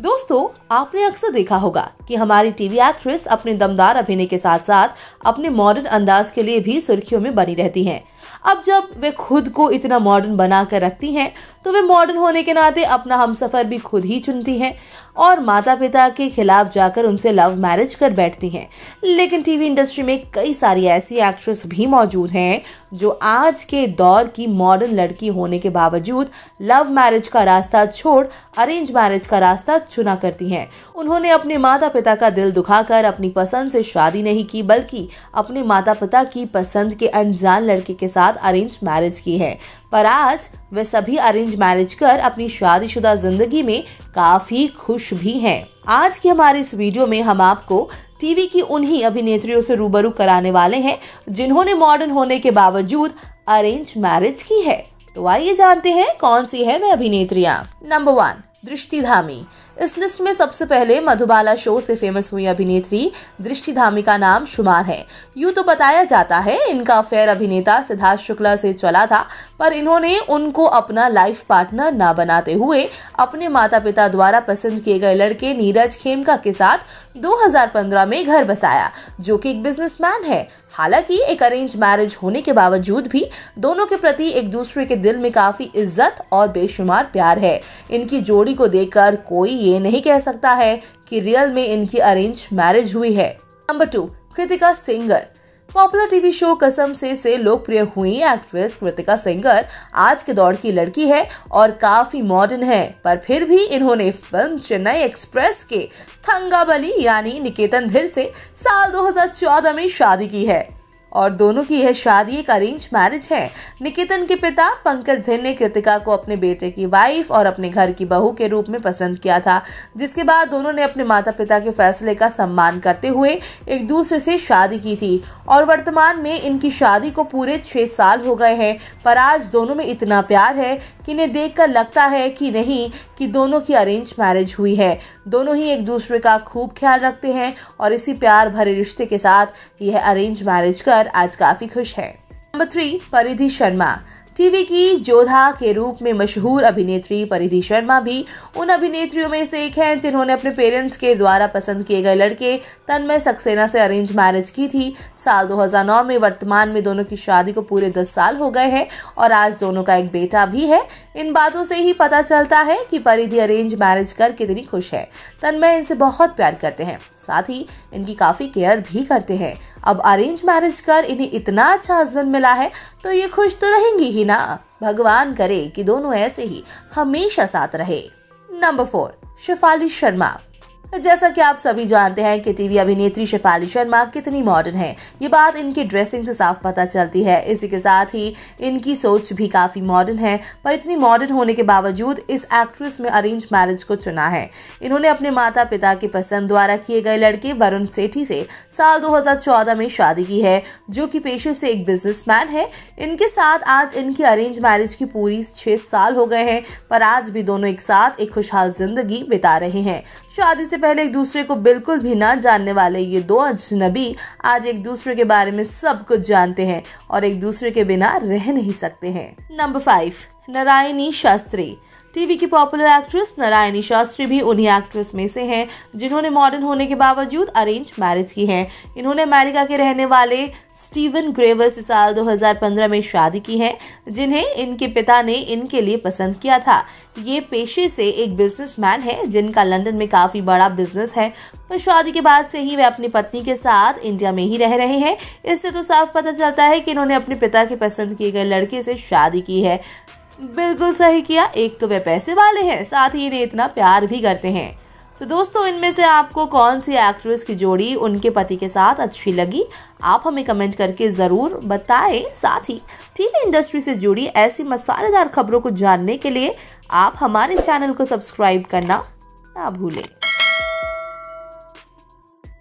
दोस्तों आपने अक्सर देखा होगा कि हमारी टीवी एक्ट्रेस अपने दमदार अभिनय के साथ साथ अपने मॉडर्न अंदाज के लिए भी सुर्खियों में बनी रहती हैं अब जब वे खुद को इतना मॉडर्न बना कर रखती हैं तो वे मॉडर्न होने के नाते अपना हम सफ़र भी खुद ही चुनती हैं और माता पिता के खिलाफ जाकर उनसे लव मैरिज कर बैठती हैं लेकिन टीवी इंडस्ट्री में कई सारी ऐसी एक्ट्रेस भी मौजूद हैं जो आज के दौर की मॉडर्न लड़की होने के बावजूद लव मैरिज का रास्ता छोड़ अरेंज मैरिज का रास्ता चुना करती हैं उन्होंने अपने माता पिता का दिल दुखाकर अपनी पसंद से शादी नहीं की बल्कि अपने माता पिता की पसंद के अनजान लड़के के साथ साथ अरेंज मैरिज की है पर आज वे सभी अरेंज मैरिज कर अपनी शादीशुदा जिंदगी में काफ़ी खुश भी हैं आज की हमारे इस वीडियो में हम आपको टीवी की उन्हीं अभिनेत्रियों से रूबरू कराने वाले हैं जिन्होंने मॉडर्न होने के बावजूद अरेंज मैरिज की है तो आइए जानते हैं कौन सी है वह अभिनेत्रियां नंबर वन दृष्टि धामी इस लिस्ट में सबसे पहले मधुबाला शो से फेमस हुई अभिनेत्री दृष्टि धामी का नाम शुमार है यू तो बताया जाता है इनका अफेयर अभिनेता सिद्धार्थ शुक्ला से चला था पर इन्होंने उनको अपना लाइफ पार्टनर ना बनाते हुए अपने माता पिता द्वारा पसंद किए गए लड़के नीरज खेमका के साथ 2015 में घर बसाया जो कि एक बिजनेसमैन है हालांकि एक अरेंज मैरिज होने के बावजूद भी दोनों के प्रति एक दूसरे के दिल में काफ़ी इज्जत और बेशुमार प्यार है इनकी जोड़ी को देखकर कोई ये नहीं कह सकता है कि रियल में इनकी अरेंज मैरिज हुई है number two Kritika singer popular TV show Kasamh Se से लोकप्रिय हुई एक्ट्रेस कृतिका सिंगर आज के दौर की लड़की है और काफी मॉडर्न है पर फिर भी इन्होंने फिल्म चेन्नई एक्सप्रेस के थंगाबली यानी निकेतन धिर से साल 2014 में शादी की है और दोनों की यह शादी एक अरेंज मैरिज है निकेतन के पिता पंकज धिन ने कृतिका को अपने बेटे की वाइफ और अपने घर की बहू के रूप में पसंद किया था जिसके बाद दोनों ने अपने माता पिता के फैसले का सम्मान करते हुए एक दूसरे से शादी की थी और वर्तमान में इनकी शादी को पूरे छः साल हो गए हैं पर आज दोनों में इतना प्यार है कि इन्हें देख लगता है कि नहीं कि दोनों की अरेंज मैरिज हुई है दोनों ही एक दूसरे का खूब ख्याल रखते हैं और इसी प्यार भरे रिश्ते के साथ यह अरेंज मैरिज कर होकर आज काफी खुश है नंबर थ्री परिधि शर्मा टीवी की जोधा के रूप में मशहूर अभिनेत्री परिधि शर्मा भी उन अभिनेत्रियों में से एक हैं जिन्होंने अपने पेरेंट्स के द्वारा पसंद किए गए लड़के तन्मय सक्सेना से अरेंज मैरिज की थी साल 2009 में वर्तमान में दोनों की शादी को पूरे 10 साल हो गए हैं और आज दोनों का एक बेटा भी है इन बातों से ही पता चलता है कि परिधि अरेंज मैरिज कर कितनी खुश है तन्मय इनसे बहुत प्यार करते हैं साथ ही इनकी काफ़ी केयर भी करते हैं अब अरेंज मैरिज कर इन्हें इतना अच्छा हस्बैंड मिला है तो ये खुश तो रहेंगी ही ना भगवान करे कि दोनों ऐसे ही हमेशा साथ रहे नंबर फोर शिफाली शर्मा तो जैसा कि आप सभी जानते हैं कि टीवी अभिनेत्री शेफाली शर्मा कितनी मॉडर्न है ये बात इनकी ड्रेसिंग से साफ पता चलती है इसी के साथ ही इनकी सोच भी काफ़ी मॉडर्न है पर इतनी मॉडर्न होने के बावजूद इस एक्ट्रेस में अरेंज मैरिज को चुना है इन्होंने अपने माता पिता की पसंद द्वारा किए गए लड़के वरुण सेठी से साल दो में शादी की है जो कि पेशे से एक बिजनेस है इनके साथ आज इनकी अरेंज मैरिज की पूरी छः साल हो गए हैं पर आज भी दोनों एक साथ एक खुशहाल जिंदगी बिता रहे हैं शादी से पहले एक दूसरे को बिल्कुल भी ना जानने वाले ये दो अजनबी आज एक दूसरे के बारे में सब कुछ जानते हैं और एक दूसरे के बिना रह नहीं सकते हैं number five Narayani Shastri TV की पॉपुलर एक्ट्रेस नारायणी शास्त्री भी उन्हीं एक्ट्रेस में से हैं जिन्होंने मॉडर्न होने के बावजूद अरेंज मैरिज की है इन्होंने अमेरिका के रहने वाले स्टीवन ग्रेवर से साल 2015 में शादी की है जिन्हें इनके पिता ने इनके लिए पसंद किया था ये पेशे से एक बिजनेसमैन है जिनका लंदन में काफ़ी बड़ा बिजनेस है पर शादी के बाद से ही वे अपनी पत्नी के साथ इंडिया में ही रह रहे हैं इससे तो साफ पता चलता है कि इन्होंने अपने पिता के पसंद किए गए लड़के से शादी की है बिल्कुल सही किया एक तो वे पैसे वाले हैं साथ ही इन्हें इतना प्यार भी करते हैं तो दोस्तों इनमें से आपको कौन सी एक्ट्रेस की जोड़ी उनके पति के साथ अच्छी लगी आप हमें कमेंट करके ज़रूर बताएं साथ ही टीवी इंडस्ट्री से जुड़ी ऐसी मसालेदार खबरों को जानने के लिए आप हमारे चैनल को सब्सक्राइब करना ना भूलें